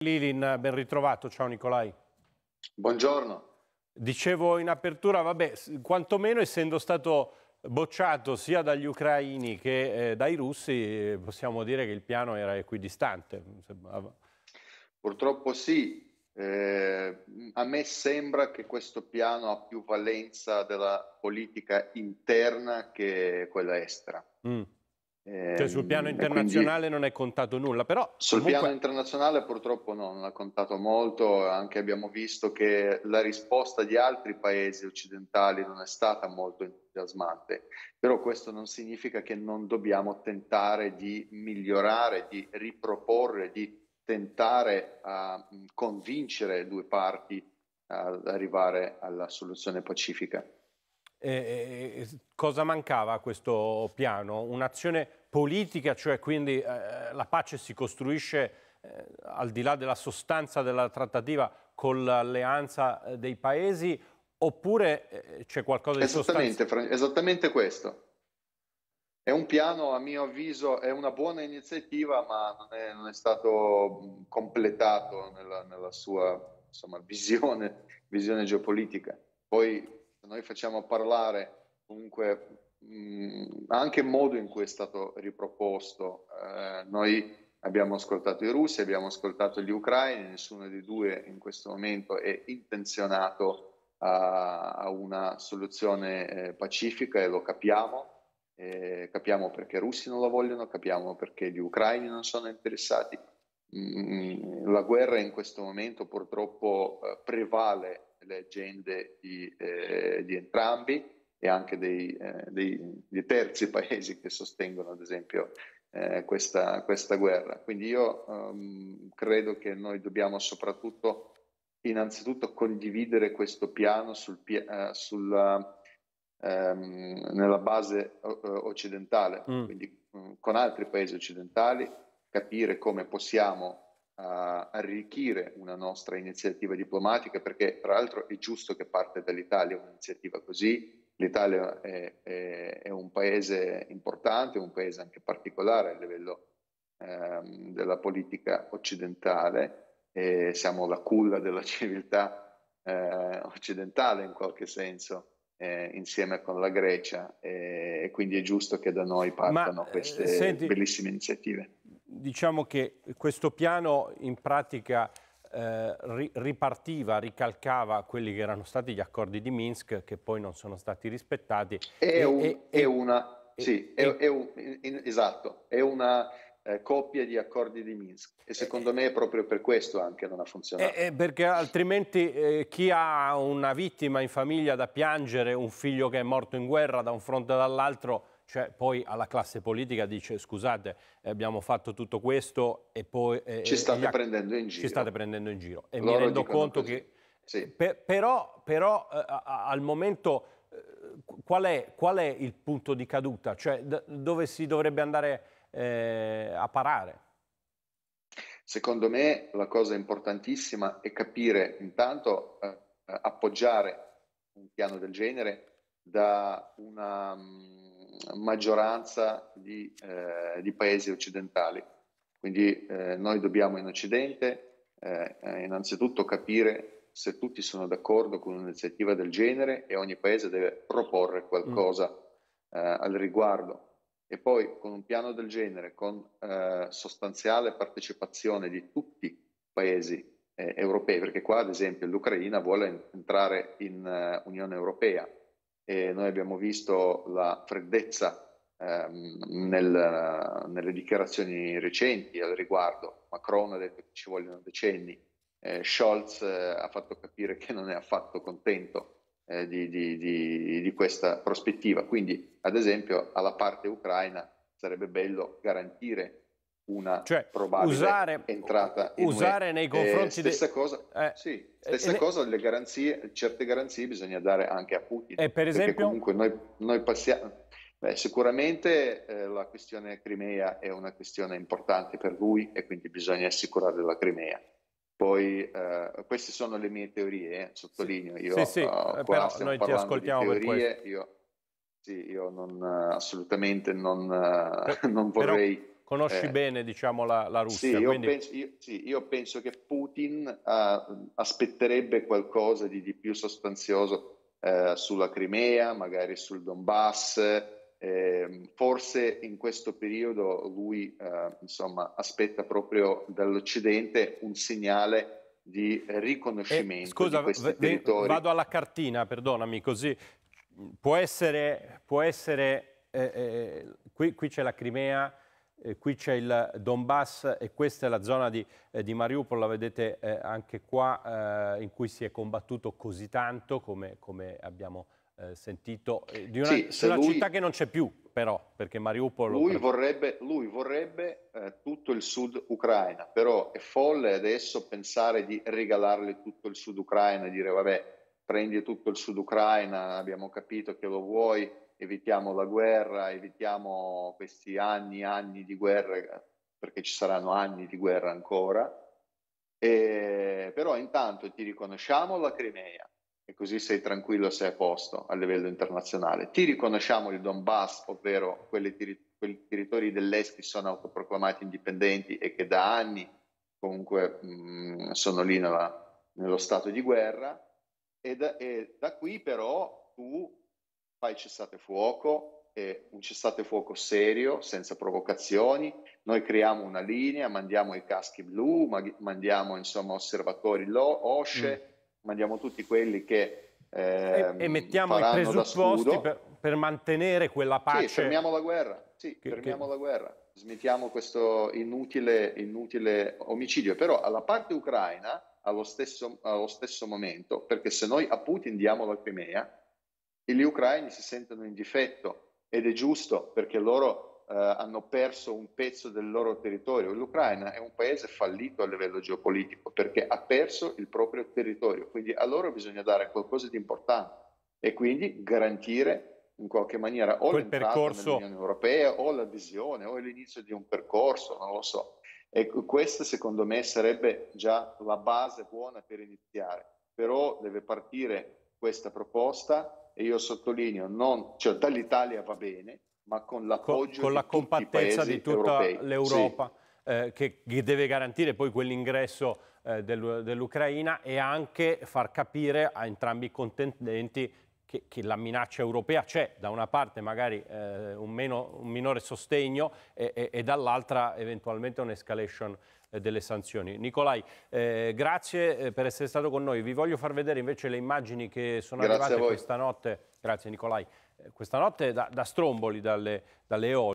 Lilin, ben ritrovato. Ciao Nicolai. Buongiorno. Dicevo in apertura, vabbè, quantomeno essendo stato bocciato sia dagli ucraini che eh, dai russi, eh, possiamo dire che il piano era equidistante. Purtroppo sì. Eh, a me sembra che questo piano ha più valenza della politica interna che quella estera. Mm. Cioè sul piano ehm, internazionale quindi, non è contato nulla, però... Sul comunque... piano internazionale purtroppo no, non ha contato molto, anche abbiamo visto che la risposta di altri paesi occidentali non è stata molto entusiasmante, però questo non significa che non dobbiamo tentare di migliorare, di riproporre, di tentare a convincere le due parti ad arrivare alla soluzione pacifica. Eh, cosa mancava a questo piano? Un'azione politica, cioè quindi eh, eh, la pace si costruisce eh, al di là della sostanza della trattativa con l'alleanza eh, dei paesi oppure eh, c'è qualcosa di esattamente, sostanza? esattamente questo. È un piano, a mio avviso, è una buona iniziativa, ma non è, non è stato completato nella, nella sua insomma, visione, visione geopolitica. Poi noi facciamo parlare comunque Mm, anche il modo in cui è stato riproposto. Eh, noi abbiamo ascoltato i russi, abbiamo ascoltato gli ucraini, nessuno dei due in questo momento è intenzionato a, a una soluzione eh, pacifica e lo capiamo. Eh, capiamo perché i russi non la vogliono, capiamo perché gli ucraini non sono interessati. Mm, la guerra in questo momento purtroppo eh, prevale le agende di, eh, di entrambi e anche dei, eh, dei, dei terzi paesi che sostengono ad esempio eh, questa, questa, guerra. Quindi io um, credo che noi dobbiamo soprattutto innanzitutto condividere questo piano sul, uh, eh, sulla, um, ehm, nella base uh, occidentale, mm. quindi um, con altri paesi occidentali, capire come possiamo uh, arricchire una nostra iniziativa diplomatica, perché tra l'altro è giusto che parte dall'Italia un'iniziativa così, L'Italia è, è, è, un paese importante, un paese anche particolare a livello ehm, della politica occidentale, e siamo la culla della civiltà eh, occidentale in qualche senso. Eh, insieme con la Grecia eh, e quindi è giusto che da noi partano Ma, eh, queste senti, bellissime iniziative. Diciamo che questo piano in pratica eh, ri ripartiva, ricalcava quelli che erano stati gli accordi di Minsk che poi non sono stati rispettati. È, un, e, è una, e, sì, e, è, un, esatto, è una eh, coppia di accordi di Minsk e secondo me è proprio per questo anche non ha funzionato. Eh, eh, perché altrimenti eh, chi ha una vittima in famiglia da piangere, un figlio che è morto in guerra da un fronte o dall'altro cioè poi alla classe politica dice scusate abbiamo fatto tutto questo e poi... Eh, ci state e prendendo in giro. Ci state prendendo in giro. E Loro mi rendo conto così. che... Sì. Per, però, però eh, al momento eh, qual è, qual, è, il punto di caduta? Cioè dove si dovrebbe andare eh, a parare? Secondo me la cosa importantissima è capire intanto eh, appoggiare un piano del genere da una mm, maggioranza di, eh, di paesi occidentali. Quindi eh, noi dobbiamo in Occidente eh, innanzitutto capire se tutti sono d'accordo con un'iniziativa del genere e ogni paese deve proporre qualcosa mm. Eh, al riguardo. E poi con un piano del genere, con eh, sostanziale partecipazione di tutti i paesi eh, europei, perché qua ad esempio l'Ucraina vuole entrare in Unione Europea, e noi abbiamo visto la freddezza ehm, nel, nelle dichiarazioni recenti al riguardo. Macron ha detto che ci vogliono decenni, eh, Scholz eh, ha fatto capire che non è affatto contento eh, di, di, di, di, questa prospettiva. Quindi, ad esempio, alla parte ucraina sarebbe bello garantire una cioè, probabile usare, entrata in usare nei confronti eh, stessa de... cosa, eh, sì, eh, stessa eh, cosa le garanzie certe garanzie bisogna dare anche a Putin e per esempio comunque noi, noi passiamo beh, sicuramente eh, la questione Crimea è una questione importante per lui e quindi bisogna assicurare la Crimea poi eh, queste sono le mie teorie sottolineo io sì, sì, uh, però noi ti ascoltiamo teorie, per questo io, sì, io non, assolutamente non, per, non vorrei però Conosci eh, bene diciamo, la, la, Russia. Sì, io, penso, io, sì, io penso, che Putin uh, aspetterebbe qualcosa di, di più sostanzioso uh, sulla Crimea, magari sul Donbass. Eh, forse in questo periodo lui uh, insomma, aspetta proprio dall'Occidente un segnale di riconoscimento. Eh, scusa, di v- vado alla cartina, perdonami, così mm, può essere, può essere eh, eh, qui, qui c'è la Crimea eh, qui c'è il Donbass e questa è la zona di, eh, di Mariupol, la vedete eh, anche qua, eh, in cui si è combattuto così tanto, come, come abbiamo eh, sentito, eh, di una, sì, di una lui, città che non c'è più però, perché Mariupol... Lui prende... vorrebbe, lui vorrebbe tutto il sud Ucraina, però è folle adesso pensare di regalarle tutto il sud Ucraina, dire vabbè, prendi tutto il sud Ucraina, abbiamo capito che lo vuoi, evitiamo la guerra, evitiamo questi anni e anni di guerra, perché ci saranno anni di guerra ancora, e, però intanto ti riconosciamo la Crimea e così sei tranquillo, sei a posto a livello internazionale. Ti riconosciamo il Donbass, ovvero quei teri- territori dell'est che sono autoproclamati indipendenti e che da anni comunque mh, mm, sono lì nella, nello stato di guerra. E da, e da qui però tu fai il cessate fuoco, eh, un cessate fuoco serio, senza provocazioni, noi creiamo una linea, mandiamo i caschi blu, mag- mandiamo insomma osservatori lo- OSCE, mm. mandiamo tutti quelli che... Eh, e, ehm, e, mettiamo i presupposti per, per, mantenere quella pace. Sì, fermiamo la guerra, sì, che, fermiamo che... la guerra, smettiamo questo inutile, inutile omicidio. Però alla parte ucraina, allo stesso, allo stesso momento, perché se noi a Putin diamo la Crimea, e gli ucraini si sentono in difetto ed è giusto perché loro eh, hanno perso un pezzo del loro territorio. L'Ucraina è un paese fallito a livello geopolitico perché ha perso il proprio territorio, quindi a loro bisogna dare qualcosa di importante e quindi garantire in qualche maniera o quel percorso nell'Unione Europea o l'adesione o l'inizio di un percorso, non lo so. E ecco, questa secondo me sarebbe già la base buona per iniziare, però deve partire questa proposta e io sottolineo, non, cioè, dall'Italia va bene, ma con l'appoggio con, con la compattezza di tutta europei. l'Europa. Sì. Eh, che, che deve garantire poi quell'ingresso eh, dell'Ucraina e anche far capire a entrambi i contendenti che, che, la minaccia europea c'è, da una parte magari eh, un, meno, un, minore sostegno e, e, e dall'altra eventualmente un'escalation eh, delle sanzioni. Nicolai, eh, grazie eh, per essere stato con noi. Vi voglio far vedere invece le immagini che sono grazie arrivate questa notte. Grazie Nicolai. Eh, questa notte da, da Stromboli, dalle, dalle Eole.